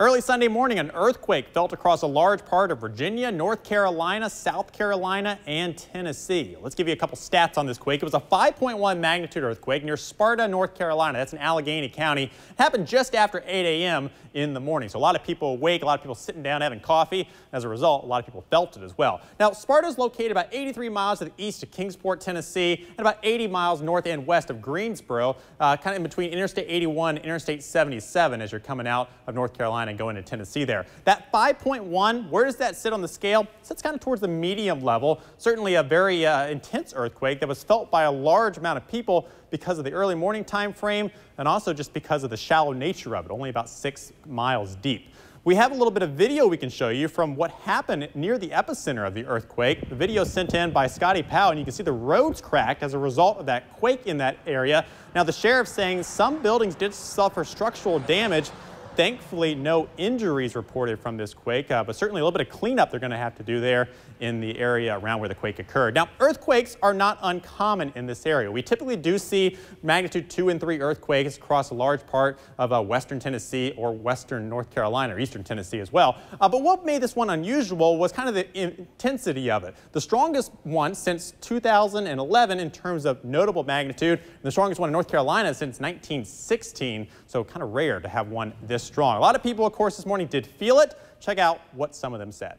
Early Sunday morning, an earthquake felt across a large part of Virginia, North Carolina, South Carolina, and Tennessee. Let's give you a couple stats on this quake. It was a 5.1 magnitude earthquake near Sparta, North Carolina. That's in Allegheny County. It happened just after 8 a.m. in the morning. So a lot of people awake, a lot of people sitting down having coffee. As a result, a lot of people felt it as well. Now, Sparta is located about 83 miles to the east of Kingsport, Tennessee, and about 80 miles north and west of Greensboro, uh, kind of in between Interstate 81 and Interstate 77 as you're coming out of North Carolina Carolina going to Tennessee there. That 5.1, where does that sit on the scale? It sits kind of towards the medium level. Certainly a very uh, intense earthquake that was felt by a large amount of people because of the early morning time frame and also just because of the shallow nature of it, only about six miles deep. We have a little bit of video we can show you from what happened near the epicenter of the earthquake. The video sent in by Scotty Powell, and you can see the roads cracked as a result of that quake in that area. Now, the sheriff's saying some buildings did suffer structural damage, Thankfully, no injuries reported from this quake, uh, but certainly a little bit of cleanup they're going to have to do there in the area around where the quake occurred. Now, earthquakes are not uncommon in this area. We typically do see magnitude 2 and 3 earthquakes across a large part of uh, western Tennessee or western North Carolina or eastern Tennessee as well. Uh, but what made this one unusual was kind of the intensity of it. The strongest one since 2011 in terms of notable magnitude, the strongest one in North Carolina since 1916, so kind of rare to have one this this strong. A lot of people, of course, this morning did feel it. Check out what some of them said.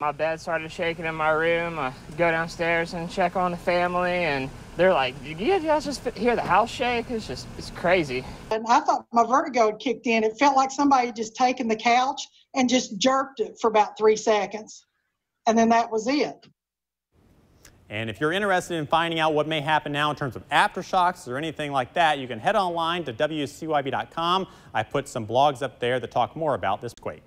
My bed started shaking in my room. I go downstairs and check on the family, and they're like, "Did you guys just hear the house shake? It's just, it's crazy." And I thought my vertigo had kicked in. It felt like somebody had just taken the couch and just jerked it for about three seconds, and then that was it. And if you're interested in finding out what may happen now in terms of aftershocks or anything like that, you can head online to WCYB.com. I put some blogs up there that talk more about this quake.